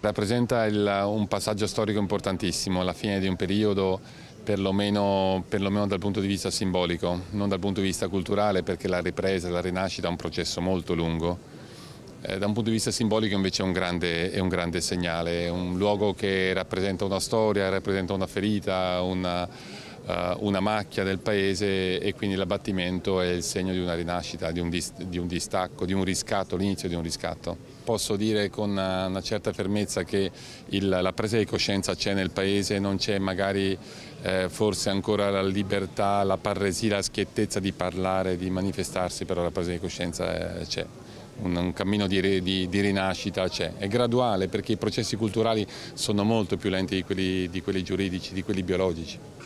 Rappresenta il, un passaggio storico importantissimo, la fine di un periodo perlomeno, perlomeno dal punto di vista simbolico, non dal punto di vista culturale perché la ripresa, la rinascita è un processo molto lungo. Eh, da un punto di vista simbolico invece è un grande, è un grande segnale, è un luogo che rappresenta una storia, rappresenta una ferita, una, eh, una macchia del paese e quindi l'abbattimento è il segno di una rinascita, di un, di un distacco, di un riscatto, l'inizio di un riscatto. Posso dire con eh, una certa fermezza che il, la presa di coscienza c'è nel paese, non c'è magari eh, forse ancora la libertà, la parresia, la schiettezza di parlare, di manifestarsi, però la presa di coscienza eh, c'è. Un, un, cammino di, di, di rinascita c'è, è graduale perché i processi culturali sono molto più lenti di quelli, di quelli giuridici, di quelli biologici.